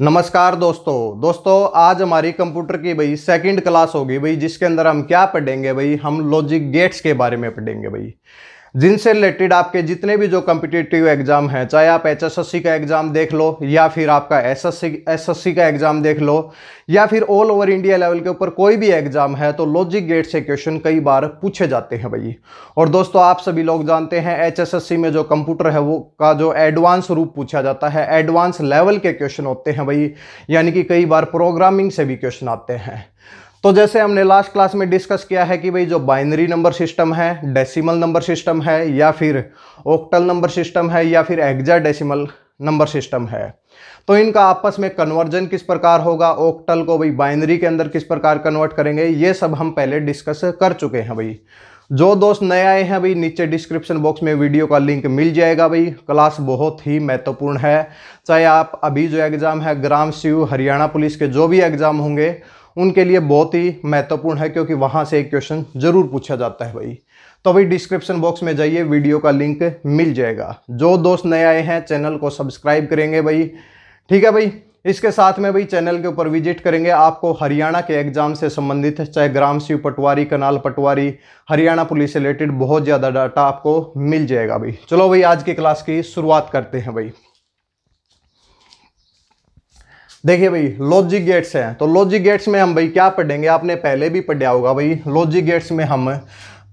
नमस्कार दोस्तों दोस्तों आज हमारी कंप्यूटर की भाई सेकंड क्लास होगी भाई जिसके अंदर हम क्या पढ़ेंगे भाई हम लॉजिक गेट्स के बारे में पढ़ेंगे भाई जिनसे रिलेटेड आपके जितने भी जो कम्पिटेटिव एग्ज़ाम हैं चाहे आप एच का एग्ज़ाम देख लो या फिर आपका एस एस का एग्ज़ाम देख लो या फिर ऑल ओवर इंडिया लेवल के ऊपर कोई भी एग्ज़ाम है तो लॉजिक गेट से क्वेश्चन कई बार पूछे जाते हैं भाई और दोस्तों आप सभी लोग जानते हैं एच में जो कंप्यूटर है वो का जो एडवांस रूप पूछा जाता है एडवांस लेवल के क्वेश्चन होते हैं भाई यानी कि कई बार प्रोग्रामिंग से भी क्वेश्चन आते हैं तो जैसे हमने लास्ट क्लास में डिस्कस किया है कि भाई जो बाइनरी नंबर सिस्टम है डेसिमल नंबर सिस्टम है या फिर ओक्टल नंबर सिस्टम है या फिर एग्जा डेसिमल नंबर सिस्टम है तो इनका आपस में कन्वर्जन किस प्रकार होगा ओक्टल को भाई बाइनरी के अंदर किस प्रकार कन्वर्ट करेंगे ये सब हम पहले डिस्कस कर चुके हैं भाई जो दोस्त नए आए हैं भाई नीचे डिस्क्रिप्शन बॉक्स में वीडियो का लिंक मिल जाएगा भाई क्लास बहुत ही महत्वपूर्ण है चाहे आप अभी जो एग्ज़ाम है ग्राम शिव हरियाणा पुलिस के जो भी एग्ज़ाम होंगे उनके लिए बहुत ही महत्वपूर्ण है क्योंकि वहाँ से एक क्वेश्चन ज़रूर पूछा जाता है भाई तो भाई डिस्क्रिप्शन बॉक्स में जाइए वीडियो का लिंक मिल जाएगा जो दोस्त नए आए हैं चैनल को सब्सक्राइब करेंगे भाई ठीक है भाई इसके साथ में भाई चैनल के ऊपर विजिट करेंगे आपको हरियाणा के एग्जाम से संबंधित चाहे ग्राम शिव पटवारी कनाल पटवारी हरियाणा पुलिस से रिलेटेड बहुत ज़्यादा डाटा आपको मिल जाएगा भाई चलो भाई आज की क्लास की शुरुआत करते हैं भाई देखिए भाई लॉजिक गेट्स है तो लॉजिक गेट्स में हम भाई क्या पढ़ेंगे आपने पहले भी पढ़ा होगा भाई लॉजिक गेट्स में हम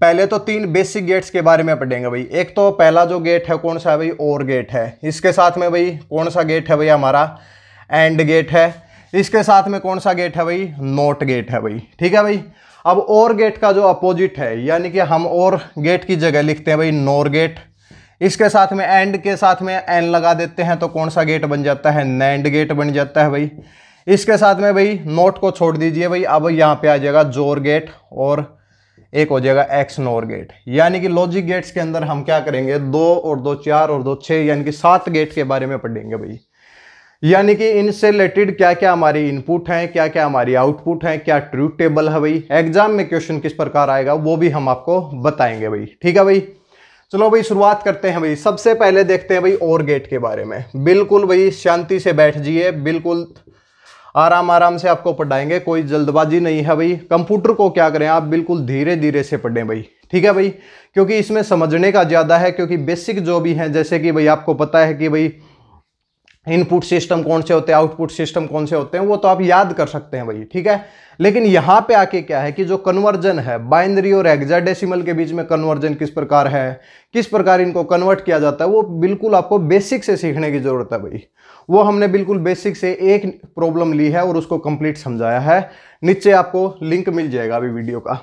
पहले तो तीन बेसिक गेट्स के बारे में पढ़ेंगे भाई एक तो पहला जो गेट है कौन सा है भाई और गेट है इसके साथ में भाई कौन सा गेट है भाई हमारा एंड गेट है इसके साथ में कौन सा गेट है भाई नोट गेट है भाई ठीक है भाई अब और गेट का जो अपोजिट है यानी कि हम और गेट की जगह लिखते हैं भाई नोर गेट इसके साथ में एंड के साथ में एन लगा देते हैं तो कौन सा गेट बन जाता है नैंड गेट बन जाता है भाई इसके साथ में भाई नोट को छोड़ दीजिए भाई अब यहाँ पे आ जाएगा जोर गेट और एक हो जाएगा एक्स नोर गेट यानी कि लॉजिक गेट्स के अंदर हम क्या करेंगे दो और दो चार और दो छः यानी कि सात गेट के बारे में पढ़ेंगे भाई यानी कि इनसे रिलेटेड क्या क्या हमारी इनपुट हैं क्या क्या हमारी आउटपुट हैं क्या ट्रूथ टेबल है भाई एग्जाम में क्वेश्चन किस प्रकार आएगा वो भी हम आपको बताएंगे भाई ठीक है भाई चलो भाई शुरुआत करते हैं भाई सबसे पहले देखते हैं भाई और गेट के बारे में बिल्कुल भाई शांति से बैठ जाइए बिल्कुल आराम आराम से आपको पढ़ाएंगे कोई जल्दबाजी नहीं है भाई कंप्यूटर को क्या करें आप बिल्कुल धीरे धीरे से पढ़ें भाई ठीक है भाई क्योंकि इसमें समझने का ज़्यादा है क्योंकि बेसिक जो भी हैं जैसे कि भाई आपको पता है कि भाई इनपुट सिस्टम कौन से होते हैं आउटपुट सिस्टम कौन से होते हैं वो तो आप याद कर सकते हैं भाई ठीक है लेकिन यहाँ पे आके क्या है कि जो कन्वर्जन है बाइनरी और एग्जाडेसिमल के बीच में कन्वर्जन किस प्रकार है किस प्रकार इनको कन्वर्ट किया जाता है वो बिल्कुल आपको बेसिक से सीखने की ज़रूरत है भाई वो हमने बिल्कुल बेसिक से एक प्रॉब्लम ली है और उसको कंप्लीट समझाया है नीचे आपको लिंक मिल जाएगा अभी वीडियो का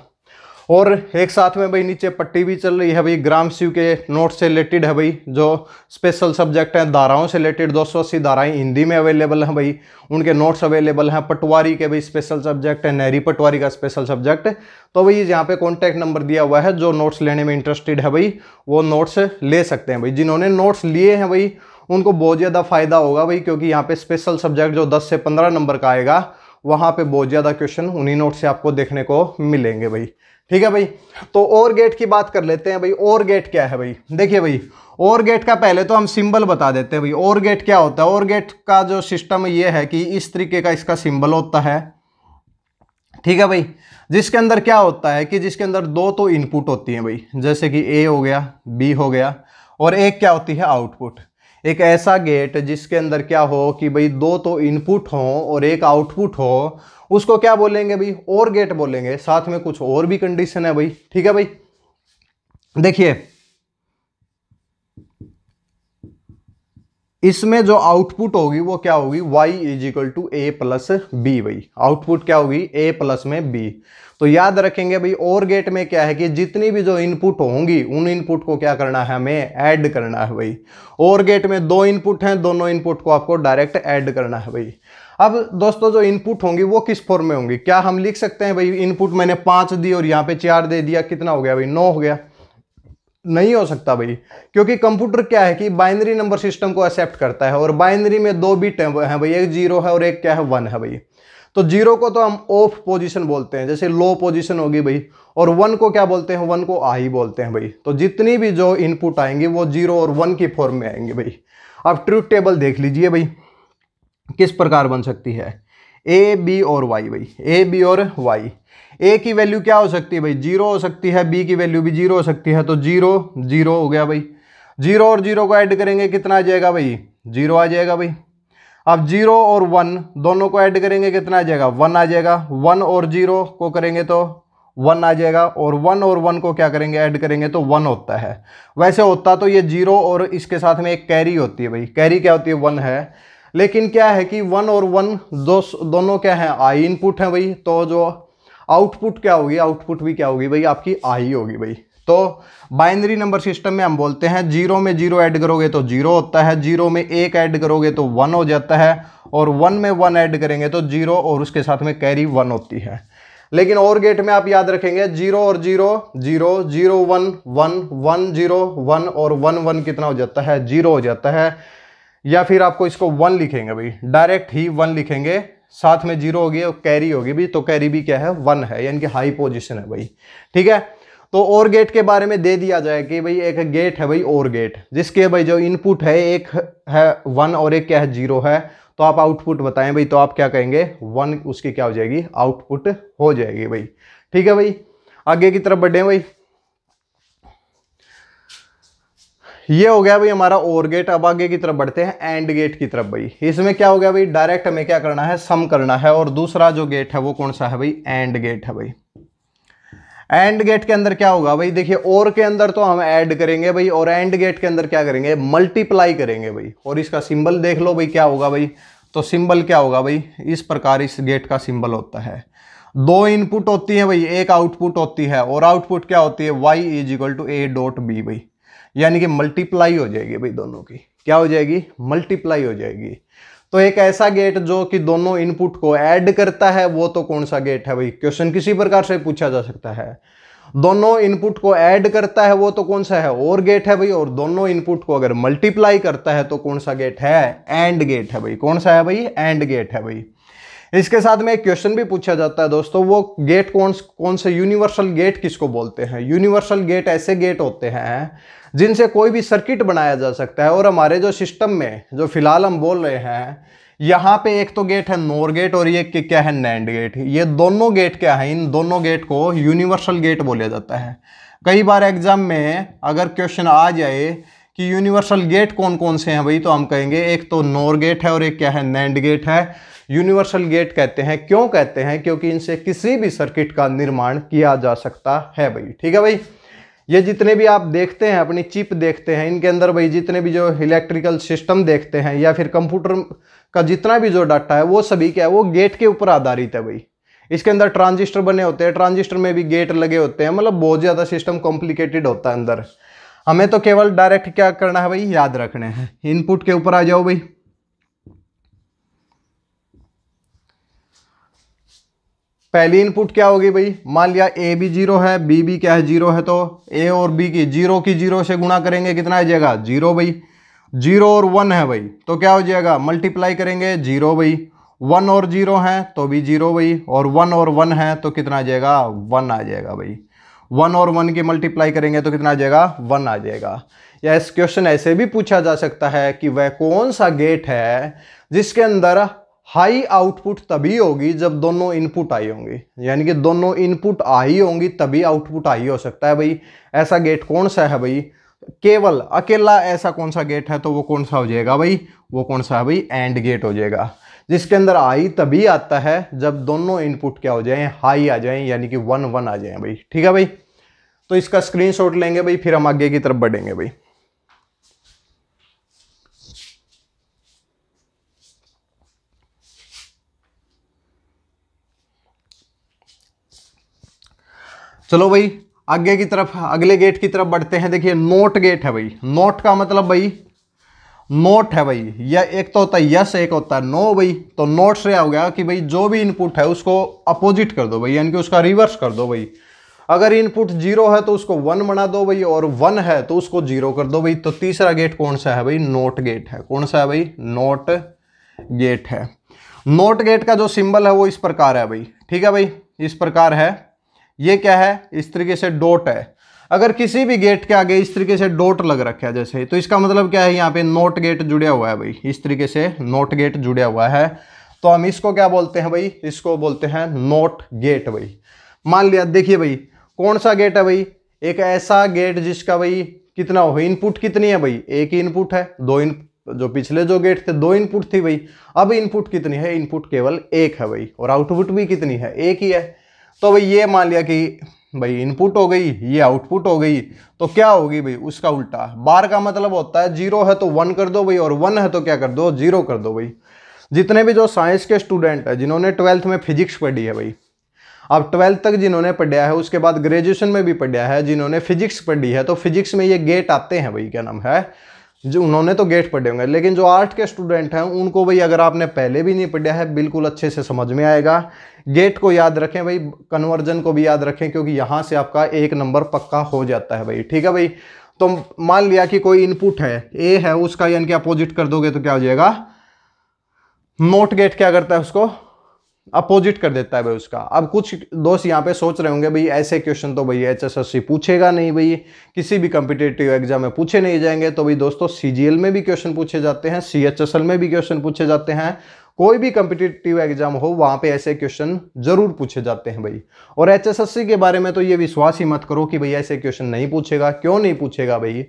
और एक साथ में भाई नीचे पट्टी भी चल रही है भाई ग्राम शिव के नोट से रिलेटेड है भाई जो स्पेशल सब्जेक्ट हैं धाराओं से रिलेटेड दो सौ अस्सी धाराएँ हिंदी में अवेलेबल हैं भाई उनके नोट्स अवेलेबल हैं पटवारी के भाई स्पेशल सब्जेक्ट है नहरी पटवारी का स्पेशल सब्जेक्ट तो भाई यहाँ पे कॉन्टैक्ट नंबर दिया हुआ है जो नोट्स लेने में इंटरेस्टेड है भाई वो नोट्स ले सकते हैं भाई जिन्होंने नोट्स लिए हैं भाई उनको बहुत ज़्यादा फ़ायदा होगा भाई क्योंकि यहाँ पे स्पेशल सब्जेक्ट जो दस से पंद्रह नंबर का आएगा वहाँ पर बहुत ज़्यादा क्वेश्चन उन्हीं नोट्स से आपको देखने को मिलेंगे भाई ठीक है भाई तो और गेट की बात कर लेते हैं भाई और गेट क्या है भाई देखिए भाई और गेट का पहले तो हम सिंबल बता देते हैं भाई और गेट क्या होता है और गेट का जो सिस्टम ये है कि इस तरीके का इसका सिंबल होता है ठीक है भाई जिसके अंदर क्या होता है कि जिसके अंदर दो तो इनपुट होती हैं भाई जैसे कि ए हो गया बी हो गया और एक क्या होती है आउटपुट एक ऐसा गेट जिसके अंदर क्या हो कि भाई दो तो इनपुट हो और एक आउटपुट हो उसको क्या बोलेंगे भाई और गेट बोलेंगे साथ में कुछ और भी कंडीशन है भाई ठीक है भाई देखिए इसमें जो आउटपुट होगी वो क्या होगी y is equal to A plus B भाई आउटपुट क्या होगी a प्लस में b तो याद रखेंगे भाई और गेट में क्या है कि जितनी भी जो इनपुट होंगी उन इनपुट को क्या करना है हमें ऐड करना है भाई और गेट में दो इनपुट हैं दोनों इनपुट को आपको डायरेक्ट ऐड करना है भाई अब दोस्तों जो इनपुट होंगी वो किस फॉर्म में होंगी क्या हम लिख सकते हैं भाई इनपुट मैंने पाँच दी और यहाँ पे चार दे दिया कितना हो गया भाई नौ हो गया नहीं हो सकता भाई क्योंकि कंप्यूटर क्या है कि बाइनरी नंबर सिस्टम को एक्सेप्ट करता है और बाइनरी में दो बिट है भाई एक जीरो है और एक क्या है वन है भाई तो जीरो को तो हम ऑफ पोजीशन बोलते हैं जैसे लो पोजीशन होगी भाई और वन को क्या बोलते हैं वन को आई बोलते हैं भाई तो जितनी भी जो इनपुट आएंगे वो जीरो और वन की फॉर्म में आएंगे भाई अब ट्रूथ टेबल देख लीजिए भाई किस प्रकार बन सकती है ए बी और वाई भाई ए बी और वाई ए की वैल्यू क्या हो सकती है भाई जीरो हो सकती है बी की वैल्यू भी जीरो हो सकती है तो जीरो जीरो हो गया भाई जीरो और जीरो को ऐड करेंगे कितना आ जाएगा भाई जीरो आ जाएगा भाई अब जीरो और वन दोनों को ऐड करेंगे कितना आ जाएगा वन आ जाएगा वन और जीरो को करेंगे तो वन आ जाएगा और वन और वन को क्या करेंगे ऐड करेंगे तो वन होता है वैसे होता तो ये जीरो और इसके साथ में एक कैरी होती है भाई कैरी क्या होती है वन है लेकिन क्या है कि वन और वन दो दोनों क्या है आई इनपुट हैं भाई तो जो आउटपुट क्या होगी आउटपुट भी क्या होगी भाई आपकी आई होगी भाई तो बाइनरी नंबर सिस्टम में हम बोलते हैं जीरो में जीरो ऐड करोगे तो जीरो होता है जीरो में एक ऐड करोगे तो वन हो जाता है और वन में वन ऐड करेंगे तो जीरो और उसके साथ में कैरी वन होती है लेकिन और गेट में आप याद रखेंगे जीरो और zero zero zero one one one zero one और वन वन कितना हो जाता है जीरो हो जाता है या फिर आपको इसको वन लिखेंगे भाई डायरेक्ट ही वन लिखेंगे साथ में जीरो होगी और कैरी होगी भी तो कैरी भी क्या है वन है यानी कि हाई पोजिशन है भाई ठीक है तो और गेट के बारे में दे दिया जाए कि भाई एक गेट है भाई और गेट जिसके भाई जो इनपुट है एक है वन और एक क्या है जीरो है तो आप आउटपुट बताएं भाई तो आप क्या कहेंगे वन उसकी क्या हो जाएगी आउटपुट हो जाएगी भाई ठीक है भाई आगे की तरफ बढ़े भाई ये हो गया भाई हमारा और गेट अब आगे की तरफ बढ़ते हैं एंड गेट की तरफ भाई इसमें क्या हो गया भाई डायरेक्ट हमें क्या करना है सम करना है और दूसरा जो गेट है वो कौन सा है भाई एंड गेट है भाई एंड गेट के अंदर क्या होगा भाई देखिए और के अंदर तो हम ऐड करेंगे भाई और एंड गेट के अंदर क्या करेंगे मल्टीप्लाई करेंगे भाई और इसका सिंबल देख लो भाई क्या होगा भाई तो सिंबल क्या होगा भाई इस प्रकार इस गेट का सिंबल होता है दो इनपुट होती है भाई एक आउटपुट होती है और आउटपुट क्या होती है Y is equal to A dot B भाई यानी कि मल्टीप्लाई हो जाएगी भाई दोनों की क्या हो जाएगी मल्टीप्लाई हो जाएगी तो एक ऐसा गेट जो कि दोनों इनपुट को ऐड करता है वो तो कौन सा गेट है भाई क्वेश्चन किसी प्रकार से पूछा जा सकता है दोनों इनपुट को ऐड करता है वो तो कौन सा है और गेट है भाई और दोनों इनपुट को अगर मल्टीप्लाई करता है तो कौन सा गेट है एंड गेट है भाई कौन सा है भाई एंड गेट है भाई इसके साथ में एक क्वेश्चन भी पूछा जाता है दोस्तों वो गेट कौन कौन से यूनिवर्सल गेट किसको बोलते हैं यूनिवर्सल गेट ऐसे गेट होते हैं जिनसे कोई भी सर्किट बनाया जा सकता है और हमारे जो सिस्टम में जो फिलहाल हम बोल रहे हैं यहाँ पे एक तो गेट है नोर गेट और ये क्या है नैंड गेट ये दोनों गेट क्या है इन दोनों गेट को यूनिवर्सल गेट बोला जाता है कई बार एग्जाम में अगर क्वेश्चन आ जाए कि यूनिवर्सल गेट कौन कौन से हैं भाई तो हम कहेंगे एक तो नोर गेट है और एक क्या है नैंड गेट है यूनिवर्सल गेट कहते हैं क्यों कहते हैं क्योंकि इनसे किसी भी सर्किट का निर्माण किया जा सकता है भाई ठीक है भाई ये जितने भी आप देखते हैं अपनी चिप देखते हैं इनके अंदर भाई जितने भी जो इलेक्ट्रिकल सिस्टम देखते हैं या फिर कंप्यूटर का जितना भी जो डाटा है वो सभी क्या है वो गेट के ऊपर आधारित है भाई इसके अंदर ट्रांजिस्टर बने होते हैं ट्रांजिस्टर में भी गेट लगे होते हैं मतलब बहुत ज़्यादा सिस्टम कॉम्प्लिकेटेड होता है अंदर हमें तो केवल डायरेक्ट क्या करना है भाई याद रखने हैं इनपुट के ऊपर आ जाओ भाई पहली इनपुट क्या होगी भाई मान लिया ए भी जीरो है बी भी क्या है जीरो है तो ए और बी की जीरो की जीरो से गुणा करेंगे कितना आ जाएगा जीरो भाई जीरो और वन है भाई तो क्या हो जाएगा मल्टीप्लाई करेंगे जीरो भाई वन और जीरो है तो भी जीरो भाई और वन और वन है तो कितना आ जाएगा वन आ जाएगा भाई वन और वन की मल्टीप्लाई करेंगे तो कितना आ जाएगा वन आ जाएगा या इस क्वेश्चन ऐसे भी पूछा जा सकता है कि वह कौन सा गेट है जिसके अंदर हाई आउटपुट तभी होगी जब दोनों इनपुट आई होंगी यानी कि दोनों इनपुट आई होंगी तभी आउटपुट आई हो सकता है भाई ऐसा गेट कौन सा है भाई केवल अकेला ऐसा कौन सा गेट है तो वो कौन सा हो जाएगा भाई वो कौन सा है भाई एंड गेट हो जाएगा जिसके अंदर आई तभी आता है जब दोनों इनपुट क्या हो जाए हाई आ जाए यानी कि वन वन आ जाए भाई ठीक है भाई तो इसका स्क्रीनशॉट लेंगे भाई फिर हम आगे की तरफ बढ़ेंगे भाई चलो भाई आगे की तरफ अगले गेट की तरफ बढ़ते हैं देखिए नोट गेट है भाई नोट का मतलब भाई नोट है भाई यह एक तो होता है यस एक होता है नो भाई तो नोट से हो गया कि भाई जो भी इनपुट है उसको अपोजिट कर दो भाई यानी कि उसका रिवर्स कर दो भाई अगर इनपुट जीरो है तो उसको वन बना दो भाई और वन है तो उसको जीरो कर दो भाई तो तीसरा गेट कौन सा है भाई नोट गेट है कौन सा है भाई नोट गेट है नोट गेट का जो सिंबल है वो इस प्रकार है भाई ठीक है भाई इस प्रकार है ये क्या है इस तरीके से डोट है अगर किसी भी गेट के आगे इस तरीके से डोट लग रखा है जैसे तो इसका मतलब क्या है यहाँ पे नोट गेट जुड़ा हुआ है भाई इस तरीके से नोट गेट जुड़ा हुआ है तो हम इसको क्या बोलते हैं भाई इसको बोलते हैं नोट गेट भाई मान लिया देखिए भाई कौन सा गेट है भाई एक ऐसा गेट जिसका भाई कितना हो इनपुट कितनी है भाई एक ही इनपुट है दो इन जो पिछले जो गेट थे दो इनपुट थी भाई अब इनपुट कितनी है इनपुट केवल एक है भाई और आउटपुट भी कितनी है एक ही है तो भाई ये मान लिया कि भाई इनपुट हो गई ये आउटपुट हो गई तो क्या होगी भाई उसका उल्टा बार का मतलब होता है जीरो है तो वन कर दो भाई और वन है तो क्या कर दो जीरो कर दो भाई जितने भी जो साइंस के स्टूडेंट हैं जिन्होंने ट्वेल्थ में फिजिक्स पढ़ी है भाई अब ट्वेल्थ तक जिन्होंने पढ़ा है उसके बाद ग्रेजुएशन में भी पढ़ा है जिन्होंने फिजिक्स पढ़ी है तो फिजिक्स में ये गेट आते हैं भाई क्या नाम है जो उन्होंने तो गेट पढ़े होंगे लेकिन जो आर्ट के स्टूडेंट हैं उनको भाई अगर आपने पहले भी नहीं पढ़ा है बिल्कुल अच्छे से समझ में आएगा गेट को याद रखें भाई कन्वर्जन को भी याद रखें क्योंकि यहाँ से आपका एक नंबर पक्का हो जाता है भाई ठीक है भाई तो मान लिया कि कोई इनपुट है ए है उसका यानी कि अपोजिट कर दोगे तो क्या हो जाएगा नोट गेट क्या करता है उसको अपोजिट कर देता है भाई उसका अब कुछ दोस्त यहाँ पे सोच रहे होंगे भाई ऐसे क्वेश्चन तो भाई एच पूछेगा नहीं भाई किसी भी कम्पिटेटिव एग्जाम में पूछे नहीं जाएंगे तो भाई दोस्तों सी में भी क्वेश्चन पूछे जाते हैं सी में भी क्वेश्चन पूछे जाते हैं कोई भी कम्पिटेटिव एग्जाम हो वहाँ पे ऐसे क्वेश्चन जरूर पूछे जाते हैं भाई और एच के बारे में तो ये विश्वास ही मत करो कि भाई ऐसे क्वेश्चन नहीं पूछेगा क्यों नहीं पूछेगा भाई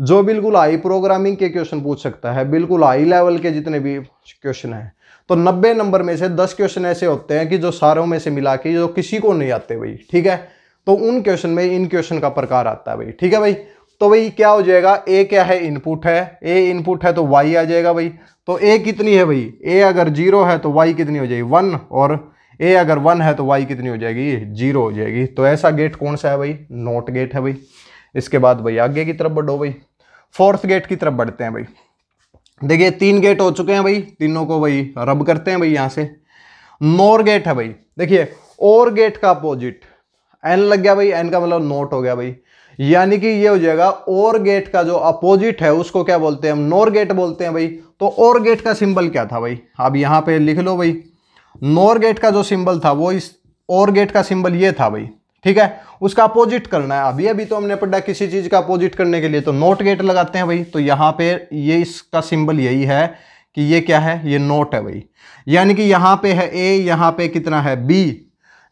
जो बिल्कुल हाई प्रोग्रामिंग के क्वेश्चन पूछ सकता है बिल्कुल हाई लेवल के जितने भी क्वेश्चन हैं तो 90 नंबर में से 10 क्वेश्चन ऐसे होते हैं कि जो सारों में से मिला के जो किसी को नहीं आते भाई ठीक है तो उन क्वेश्चन में इन क्वेश्चन का प्रकार आता है भाई ठीक है भाई तो भाई क्या हो जाएगा ए क्या है इनपुट है ए इनपुट है तो वाई आ जाएगा भाई तो ए कितनी है भाई ए अगर जीरो है तो वाई कितनी हो जाएगी वन और ए अगर वन है तो वाई कितनी हो जाएगी जीरो हो जाएगी तो ऐसा गेट कौन सा है भाई नोट गेट है भाई इसके बाद भाई आगे की तरफ बढ़ो भाई फोर्थ गेट की तरफ बढ़ते हैं भाई देखिए तीन गेट हो चुके हैं भाई तीनों को भाई रब करते हैं भाई यहाँ से नोर गेट है भाई देखिए और गेट का अपोजिट एन लग गया भाई एन का मतलब नोट हो गया भाई यानी कि ये हो जाएगा और गेट का जो अपोजिट है उसको क्या बोलते हैं हम नोर गेट बोलते हैं भाई तो और गेट का सिंबल क्या था भाई अब यहाँ पे लिख लो भाई नोर गेट का जो सिंबल था वो इस और गेट का सिंबल ये था भाई ठीक है उसका अपोजिट करना है अभी अभी तो हमने पढ़ा किसी चीज़ का अपोजिट करने के लिए तो नोट गेट लगाते हैं भाई तो यहां पे ये इसका सिंबल यही है कि ये क्या है ये नोट है भाई यानी कि यहां पे है ए यहां पे कितना है बी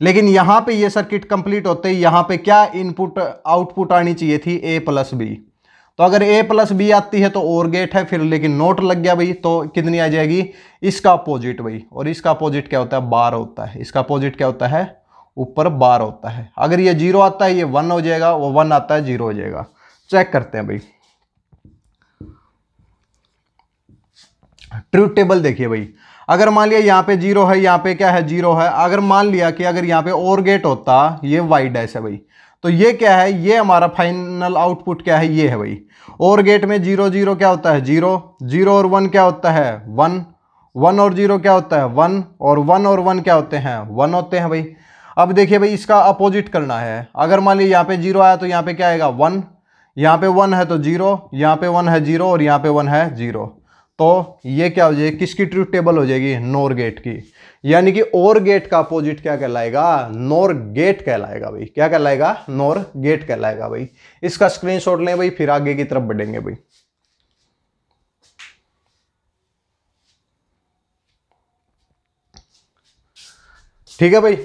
लेकिन यहां पे ये सर्किट कंप्लीट होते ही यहां पे क्या इनपुट आउटपुट आनी चाहिए थी ए प्लस बी तो अगर ए प्लस बी आती है तो और गेट है फिर लेकिन नोट लग गया भाई तो कितनी आ जाएगी इसका अपोजिट भाई और इसका अपोजिट क्या होता है बार होता है इसका अपोजिट क्या होता है ऊपर बार होता है अगर ये जीरो आता है ये वन हो जाएगा वो वन आता है जीरो हो जाएगा चेक करते हैं भाई ट्रू टेबल देखिए भाई अगर मान लिया यहाँ पे जीरो है यहाँ पे क्या है जीरो है अगर मान लिया कि अगर यहाँ पे और गेट होता ये वाई डैश है भाई तो ये क्या है ये हमारा फाइनल आउटपुट क्या है ये है भाई और गेट में जीरो जीरो क्या होता है जीरो जीरो और वन क्या होता है वन वन और जीरो क्या होता है वन और वन और वन क्या होते हैं वन होते हैं भाई अब देखिए भाई इसका अपोजिट करना है अगर मान लीजिए यहाँ पे जीरो आया तो यहाँ पे क्या आएगा वन यहाँ पे वन है तो जीरो यहाँ पे वन है जीरो और यहाँ पे वन है जीरो तो ये क्या हो जाएगी किसकी ट्रू टेबल हो जाएगी नोर गेट की यानी कि और गेट का अपोजिट क्या कहलाएगा नोर गेट कहलाएगा भाई क्या कहलाएगा नोर गेट कहलाएगा भाई इसका स्क्रीन शॉट लें भाई फिर आगे की तरफ बढ़ेंगे भाई ठीक है भाई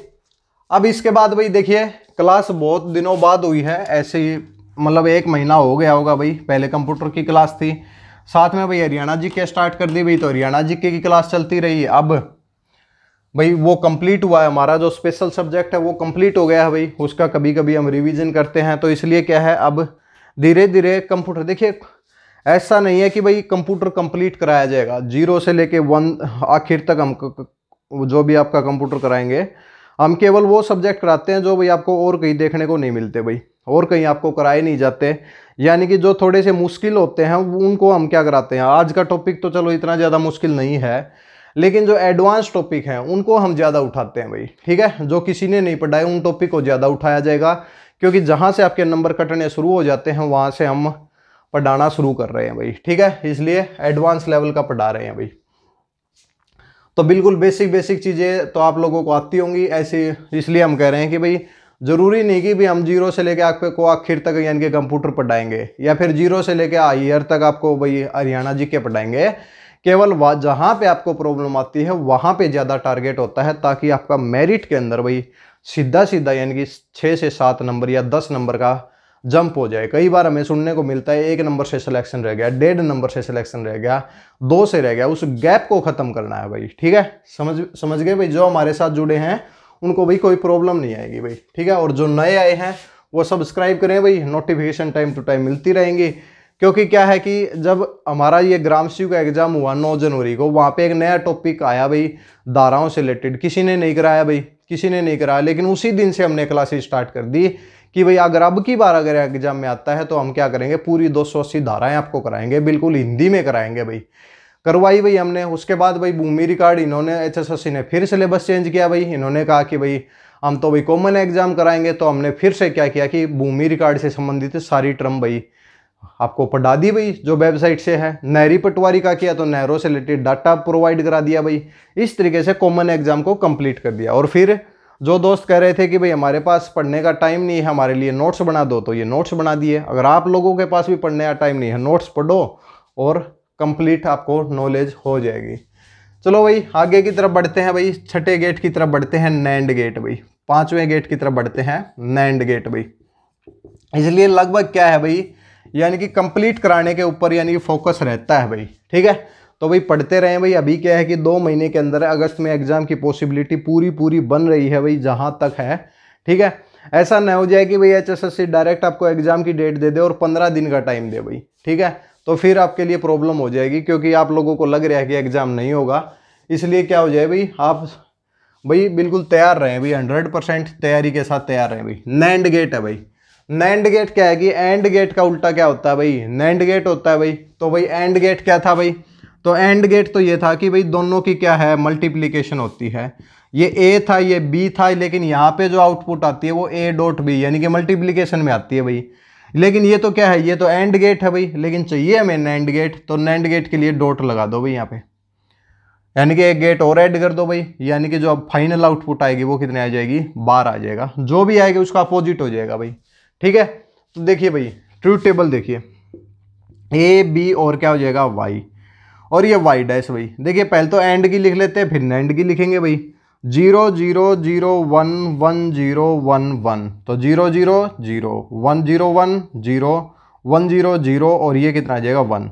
अब इसके बाद भाई देखिए क्लास बहुत दिनों बाद हुई है ऐसे ही मतलब एक महीना हो गया होगा भाई पहले कंप्यूटर की क्लास थी साथ में भाई हरियाणा जी के स्टार्ट कर दी भाई तो हरियाणा जी के की क्लास चलती रही अब भाई वो कंप्लीट हुआ है हमारा जो स्पेशल सब्जेक्ट है वो कंप्लीट हो गया है भाई उसका कभी कभी हम रिवीजन करते हैं तो इसलिए क्या है अब धीरे धीरे कंप्यूटर देखिए ऐसा नहीं है कि भाई कंप्यूटर कंप्लीट कराया जाएगा जीरो से लेके वन आखिर तक हम जो भी आपका कंप्यूटर कराएंगे हम केवल वो सब्जेक्ट कराते हैं जो भाई आपको और कहीं देखने को नहीं मिलते भाई और कहीं आपको कराए नहीं जाते यानी कि जो थोड़े से मुश्किल होते हैं उनको हम क्या कराते हैं आज का टॉपिक तो चलो इतना ज़्यादा मुश्किल नहीं है लेकिन जो एडवांस टॉपिक हैं उनको हम ज़्यादा उठाते हैं भाई ठीक है जो किसी ने नहीं पढ़ाए उन टॉपिक को ज़्यादा उठाया जाएगा क्योंकि जहाँ से आपके नंबर कटने शुरू हो जाते हैं वहाँ से हम पढ़ाना शुरू कर रहे हैं भाई ठीक है इसलिए एडवांस लेवल का पढ़ा रहे हैं भाई तो बिल्कुल बेसिक बेसिक चीज़ें तो आप लोगों को आती होंगी ऐसी इसलिए हम कह रहे हैं कि भाई ज़रूरी नहीं कि भाई हम जीरो से लेकर आप को आखिर तक यानी कि कंप्यूटर पढ़ाएंगे या फिर जीरो से लेकर आईयर तक आपको भाई हरियाणा जी के पढ़ाएंगे केवल जहाँ पे आपको प्रॉब्लम आती है वहाँ पे ज़्यादा टारगेट होता है ताकि आपका मेरिट के अंदर भाई सीधा सीधा यानी कि छः से सात नंबर या दस नंबर का जंप हो जाए कई बार हमें सुनने को मिलता है एक नंबर से सिलेक्शन रह गया डेढ़ नंबर से सिलेक्शन रह गया दो से रह गया उस गैप को ख़त्म करना है भाई ठीक है समझ समझ गए भाई जो हमारे साथ जुड़े हैं उनको भाई कोई प्रॉब्लम नहीं आएगी भाई ठीक है और जो नए आए हैं वो सब्सक्राइब करें भाई नोटिफिकेशन टाइम टू टाइम मिलती रहेंगी क्योंकि क्या है कि जब हमारा ये ग्राम सी का एग्ज़ाम हुआ नौ जनवरी को वहाँ पे एक नया टॉपिक आया भाई धाराओं से रिलेटेड किसी ने नहीं कराया भाई किसी ने नहीं कराया लेकिन उसी दिन से हमने क्लासेस स्टार्ट कर दी कि भाई अगर अब की बार अगर एग्जाम में आता है तो हम क्या करेंगे पूरी दो सौ अस्सी धाराएँ आपको कराएंगे बिल्कुल हिंदी में कराएंगे भाई करवाई भाई हमने उसके बाद भाई भूमि रिकॉर्ड इन्होंने एच ने फिर सिलेबस चेंज किया भाई इन्होंने कहा कि भाई हम तो भाई कॉमन एग्जाम कराएंगे तो हमने फिर से क्या किया कि भूमि रिकॉर्ड से संबंधित सारी टर्म भाई आपको पढ़ा दी भाई जो वेबसाइट से है नहरी पटवारी का किया तो नहरों से रिलेटेड डाटा प्रोवाइड करा दिया भाई इस तरीके से कॉमन एग्जाम को कंप्लीट कर दिया और फिर जो दोस्त कह रहे थे कि भाई हमारे पास पढ़ने का टाइम नहीं है हमारे लिए नोट्स बना दो तो ये नोट्स बना दिए अगर आप लोगों के पास भी पढ़ने का टाइम नहीं है नोट्स पढ़ो और कंप्लीट आपको नॉलेज हो जाएगी चलो भाई आगे की तरफ बढ़ते हैं भाई छठे गेट की तरफ बढ़ते हैं नैंड गेट भाई पांचवें गेट की तरफ बढ़ते हैं नैंड गेट भाई इसलिए लगभग क्या है भाई यानी कि कंप्लीट कराने के ऊपर यानी कि फोकस रहता है भाई ठीक है तो भाई पढ़ते रहें भाई अभी क्या है कि दो महीने के अंदर अगस्त में एग्ज़ाम की पॉसिबिलिटी पूरी पूरी बन रही है भाई जहाँ तक है ठीक है ऐसा ना हो जाए कि भाई एच डायरेक्ट आपको एग्ज़ाम की डेट दे दे और पंद्रह दिन का टाइम दे भाई ठीक है तो फिर आपके लिए प्रॉब्लम हो जाएगी क्योंकि आप लोगों को लग रहा है कि एग्ज़ाम नहीं होगा इसलिए क्या हो जाए भाई आप भाई बिल्कुल तैयार रहें भाई हंड्रेड परसेंट तैयारी के साथ तैयार रहें भाई नैंड गेट है भाई नैंड गेट क्या है कि एंड गेट का उल्टा क्या होता है भाई नैंड गेट होता है भाई तो भाई एंड गेट क्या था भाई तो एंड गेट तो ये था कि भाई दोनों की क्या है मल्टीप्लीकेशन होती है ये ए था ये बी था लेकिन यहाँ पे जो आउटपुट आती है वो ए डॉट बी यानी कि मल्टीप्लीकेशन में आती है भाई लेकिन ये तो क्या है ये तो एंड गेट है भाई लेकिन चाहिए हमें नैंड गेट तो नैंड गेट के लिए डॉट लगा दो भाई यहाँ पे यानी कि एक गेट और ऐड कर दो भाई यानी कि जो अब फाइनल आउटपुट आएगी वो कितने आ जाएगी बार आ जाएगा जो भी आएगा उसका अपोजिट हो जाएगा भाई ठीक है तो देखिए भाई ट्रू टेबल देखिए ए बी और क्या हो जाएगा वाई और ये वाई डैश भाई देखिए पहले तो एंड की लिख लेते हैं फिर नेंड की लिखेंगे भाई zero zero zero one one zero one one तो zero zero zero one zero one zero one zero zero और ये कितना आ जाएगा वन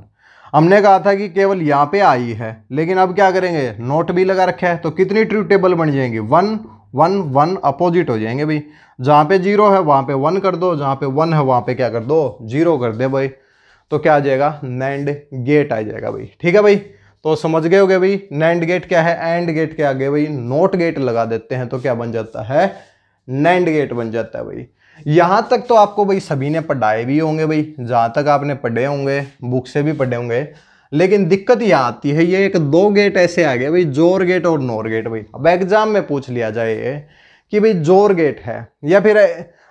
हमने कहा था कि केवल यहाँ पे आई है लेकिन अब क्या करेंगे नोट भी लगा रखा है तो कितनी ट्रू टेबल बन जाएंगी वन वन वन अपोजिट हो जाएंगे भाई जहाँ पे जीरो है वहाँ पे वन कर दो जहाँ पे वन है वहाँ पे क्या कर दो जीरो कर दे भाई तो क्या आ जाएगा नैंड गेट आ जाएगा भाई ठीक है भाई तो समझ गए होगे भाई नैंड गेट क्या है एंड गेट के आगे भाई नोट गेट लगा देते हैं तो क्या बन जाता है नैंड गेट बन जाता है भाई यहाँ तक तो आपको भाई सभी ने पढ़ाए भी होंगे भाई जहाँ तक आपने पढ़े होंगे बुक से भी पढ़े होंगे लेकिन दिक्कत यह आती है ये एक दो गेट ऐसे आ गए भाई जोर गेट और नोर गेट भाई अब एग्जाम में पूछ लिया जाए कि भाई जोर गेट है या फिर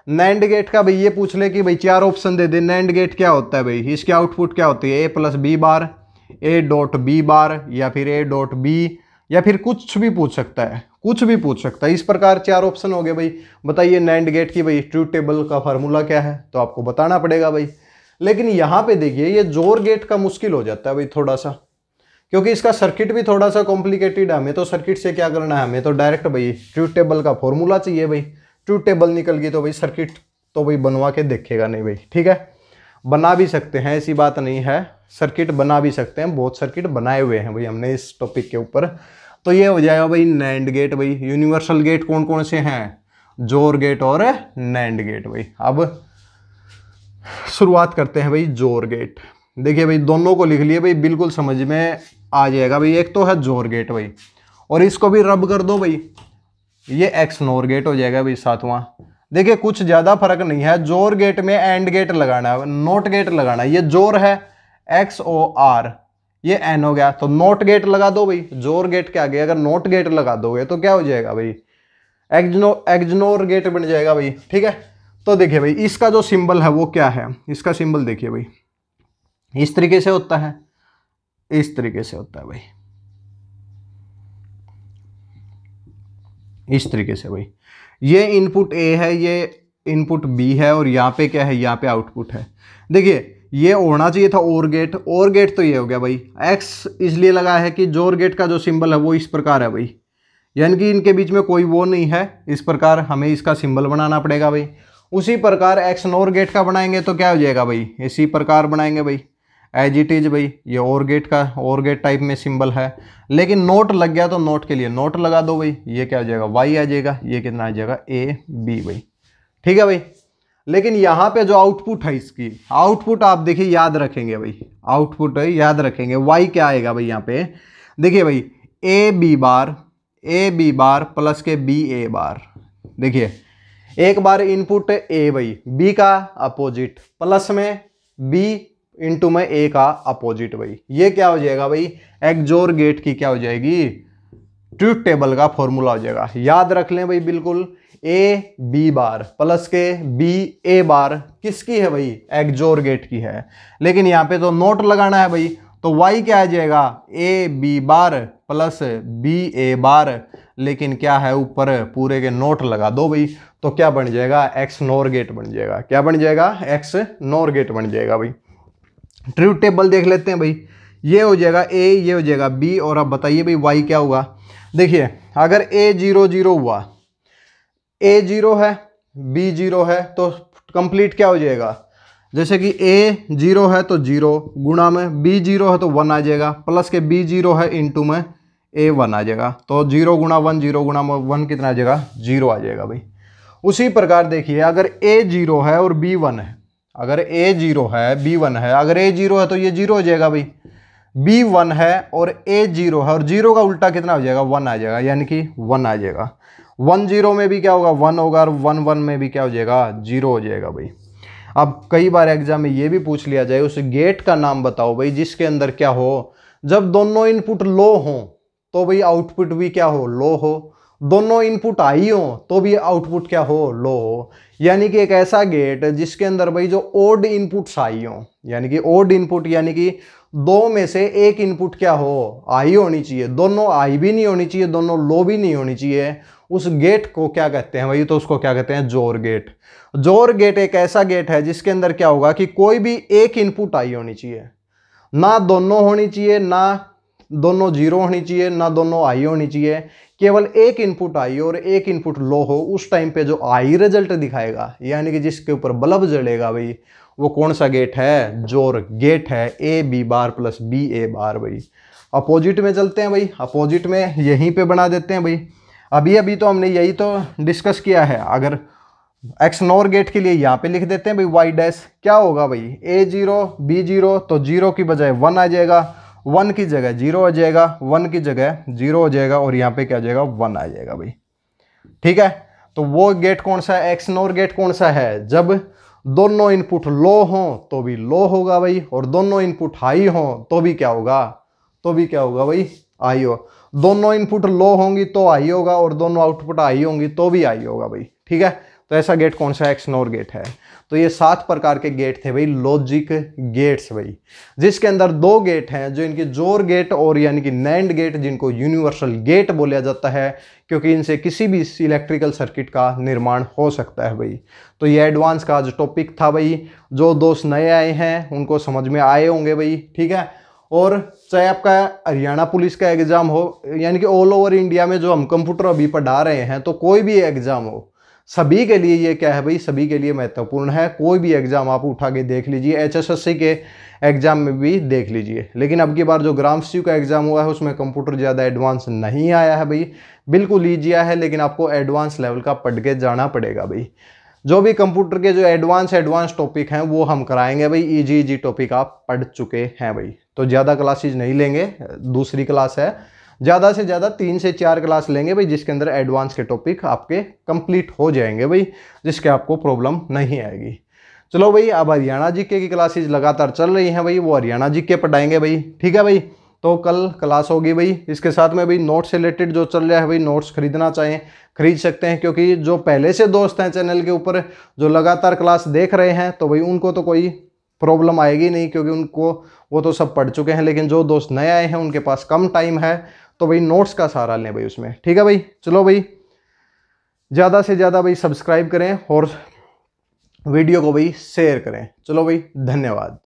नैंड गेट का भाई ये पूछ ले कि भाई चार ऑप्शन दे दे नैंड गेट क्या होता है भाई इसके आउटपुट क्या होती है A plus B bar A dot B bar या फिर ए डॉट बी या फिर कुछ भी पूछ सकता है कुछ भी पूछ सकता है इस प्रकार चार ऑप्शन हो गए भाई बताइए नैंड गेट की भाई ट्रू टेबल का फार्मूला क्या है तो आपको बताना पड़ेगा भाई लेकिन यहाँ पे देखिए ये जोर गेट का मुश्किल हो जाता है भाई थोड़ा सा क्योंकि इसका सर्किट भी थोड़ा सा कॉम्प्लिकेटेड है हमें तो सर्किट से क्या करना है हमें तो डायरेक्ट भाई ट्रू टेबल का फॉर्मूला चाहिए भाई ट्रूथ टेबल निकल गई तो भाई सर्किट तो भाई बनवा के देखेगा नहीं भाई ठीक है बना भी सकते हैं ऐसी बात नहीं है सर्किट बना भी सकते हैं बहुत सर्किट बनाए हुए हैं भाई हमने इस टॉपिक के ऊपर तो ये हो जाएगा भाई नैंड गेट भाई यूनिवर्सल गेट कौन कौन से हैं जोर गेट और नैंड गेट भाई अब शुरुआत करते हैं भाई जोर गेट देखिए भाई दोनों को लिख लिए भाई बिल्कुल समझ में आ जाएगा भाई एक तो है जोर गेट भाई और इसको भी रब कर दो भाई ये एक्स नोर गेट हो जाएगा भाई सातवां देखिए कुछ ज़्यादा फर्क नहीं है जोर गेट में एंड गेट लगाना है नोट गेट लगाना है ये जोर है एक्स ओ आर ये एन हो गया तो नोट गेट लगा दो भाई जोर गेट के आगे अगर नोट गेट लगा दोगे तो क्या हो जाएगा भाई एक्जनोर एक्जनोर गेट बन जाएगा भाई ठीक है तो देखिए भाई इसका जो सिंबल है वो क्या है इसका सिंबल देखिए भाई इस तरीके से होता है इस तरीके से होता है भाई इस तरीके से भाई ये इनपुट ए है ये इनपुट बी है और यहाँ पे क्या है यहाँ पे आउटपुट है देखिए ये होना चाहिए था और गेट और गेट तो ये हो गया भाई एक्स इसलिए लगा है कि जोर गेट का जो सिंबल है वो इस प्रकार है भाई यानी कि इनके बीच में कोई वो नहीं है इस प्रकार हमें इसका सिंबल बनाना पड़ेगा भाई उसी प्रकार एक्स नोर गेट का बनाएंगे तो क्या हो जाएगा भाई इसी प्रकार बनाएंगे भाई एज इट इज भाई ये और गेट का और गेट टाइप में सिंबल है लेकिन नोट लग गया तो नोट के लिए नोट लगा दो भाई ये क्या आ जाएगा वाई आ जाएगा ये कितना आ जाएगा ए बी भाई ठीक है भाई लेकिन यहाँ पे जो आउटपुट है इसकी आउटपुट आप देखिए याद रखेंगे भाई आउटपुट है याद रखेंगे वाई क्या आएगा भाई यहाँ पे देखिए भाई A B bar A B bar plus के बी ए बार देखिए एक बार इनपुट ए भाई बी का अपोजिट प्लस में बी इंटू में ए का अपोजिट भाई ये क्या हो जाएगा भाई एक्जोर गेट की क्या हो जाएगी ट्रूथ टेबल का फॉर्मूला हो जाएगा याद रख लें भाई बिल्कुल ए बी बार प्लस के बी ए बार किसकी है भाई एक्जोर गेट की है लेकिन यहाँ पे तो नोट लगाना है भाई तो वाई क्या आ जाएगा A B bar plus B A bar लेकिन क्या है ऊपर पूरे के नोट लगा दो भाई तो क्या बन जाएगा एक्स नोर गेट बन जाएगा क्या बन जाएगा एक्स नोर गेट बन जाएगा भाई ट्रू टेबल देख लेते हैं भाई ये हो जाएगा ए ये हो जाएगा बी और आप बताइए भाई वाई क्या होगा देखिए अगर ए जीरो जीरो हुआ ए जीरो है बी जीरो है तो कंप्लीट क्या हो जाएगा जैसे कि ए जीरो है तो जीरो गुणा में बी जीरो है तो वन आ जाएगा प्लस के बी जीरो है इंटू में ए वन आ जाएगा तो जीरो गुणा वन जीरो गुणा में वन कितना आ जाएगा जीरो आ जाएगा भाई उसी प्रकार देखिए अगर ए जीरो है और बी वन है अगर ए जीरो है बी वन है अगर ए जीरो है तो ये जीरो हो जाएगा भाई बी वन है और ए जीरो है और जीरो का उल्टा कितना हो जाएगा वन आ जाएगा यानी कि वन आ जाएगा वन जीरो में भी क्या होगा वन होगा और वन वन में भी क्या हो जाएगा जीरो हो जाएगा भाई अब कई बार एग्जाम में ये भी पूछ लिया जाए उस गेट का नाम बताओ भाई जिसके अंदर क्या हो जब दोनों इनपुट लो हो तो भाई आउटपुट भी क्या हो लो हो दोनों इनपुट आई हो तो भी आउटपुट क्या हो लो हो यानी कि एक ऐसा गेट जिसके अंदर भाई जो ओड इनपुट्स आई हो यानी कि ओड इनपुट यानी कि दो में से एक इनपुट क्या हो आई होनी चाहिए दोनों आई भी नहीं होनी चाहिए दोनों लो भी नहीं होनी चाहिए उस गेट को क्या कहते हैं भाई तो उसको क्या कहते हैं जोर गेट जोर गेट एक ऐसा गेट है जिसके अंदर क्या होगा कि कोई भी एक इनपुट आई होनी चाहिए ना दोनों होनी चाहिए ना दोनों जीरो होनी चाहिए ना दोनों आई होनी चाहिए केवल एक इनपुट आई और एक इनपुट लो हो उस टाइम पे जो आई रिजल्ट दिखाएगा यानी कि जिसके ऊपर बल्ब जलेगा भाई वो कौन सा गेट है जोर गेट है A B bar plus B A bar भाई अपोजिट में चलते हैं भाई अपोजिट में यहीं पे बना देते हैं भाई अभी अभी तो हमने यही तो डिस्कस किया है अगर एक्स नोर गेट के लिए यहाँ पे लिख देते हैं भाई वाई डैश क्या होगा भाई ए जीरो बी जीरो तो जीरो की बजाय वन आ जाएगा वन की जगह जीरो आ जाएगा वन की जगह जीरो हो जाएगा और यहाँ पे क्या आ जाएगा वन आ जाएगा भाई ठीक है तो वो गेट कौन सा है एक्स नोर गेट कौन सा है जब दोनों इनपुट लो हों तो भी लो होगा भाई और दोनों इनपुट हाई हो तो भी क्या होगा तो भी क्या होगा भाई आई हो दोनों इनपुट लो होंगी तो आई होगा और दोनों आउटपुट आई होंगी तो भी आई होगा भाई ठीक है तो ऐसा गेट कौन सा एक्सनोर गेट है तो ये सात प्रकार के गेट थे भाई लॉजिक गेट्स भाई जिसके अंदर दो गेट हैं जो इनके जोर गेट और यानी कि नैंड गेट जिनको यूनिवर्सल गेट बोला जाता है क्योंकि इनसे किसी भी इलेक्ट्रिकल सर्किट का निर्माण हो सकता है भाई तो ये एडवांस का आज टॉपिक था भाई जो दोस्त नए आए हैं उनको समझ में आए होंगे भाई ठीक है और चाहे आपका हरियाणा पुलिस का एग्ज़ाम हो यानी कि ऑल ओवर इंडिया में जो हम कंप्यूटर अभी पढ़ा रहे हैं तो कोई भी एग्ज़ाम हो सभी के लिए ये क्या है भाई सभी के लिए महत्वपूर्ण है कोई भी एग्ज़ाम आप उठा के देख लीजिए एचएसएससी के एग्ज़ाम में भी देख लीजिए लेकिन अब की बार जो ग्राम सी का एग्ज़ाम हुआ है उसमें कंप्यूटर ज़्यादा एडवांस नहीं आया है भाई बिल्कुल ईजिया है लेकिन आपको एडवांस लेवल का पढ़ के जाना पड़ेगा भाई जो भी कंप्यूटर के जो एडवांस एडवांस टॉपिक हैं वो हम कराएंगे भाई इजी इजी टॉपिक आप पढ़ चुके हैं भाई तो ज़्यादा क्लासेज नहीं लेंगे दूसरी क्लास है ज़्यादा से ज़्यादा तीन से चार क्लास लेंगे भाई जिसके अंदर एडवांस के टॉपिक आपके कंप्लीट हो जाएंगे भाई जिसके आपको प्रॉब्लम नहीं आएगी चलो भाई अब हरियाणा जीके की क्लासेज लगातार चल रही हैं भाई वो हरियाणा जीके पढ़ाएंगे भाई ठीक है भाई तो कल क्लास होगी भाई इसके साथ में भाई नोट्स रिलेटेड जो चल रहा है भाई नोट्स खरीदना चाहें खरीद सकते हैं क्योंकि जो पहले से दोस्त हैं चैनल के ऊपर जो लगातार क्लास देख रहे हैं तो भाई उनको तो कोई प्रॉब्लम आएगी नहीं क्योंकि उनको वो तो सब पढ़ चुके हैं लेकिन जो दोस्त नए आए हैं उनके पास कम टाइम है तो भाई नोट्स का सहारा लें भाई उसमें ठीक है भाई चलो भाई ज़्यादा से ज़्यादा भाई सब्सक्राइब करें और वीडियो को भाई शेयर करें चलो भाई धन्यवाद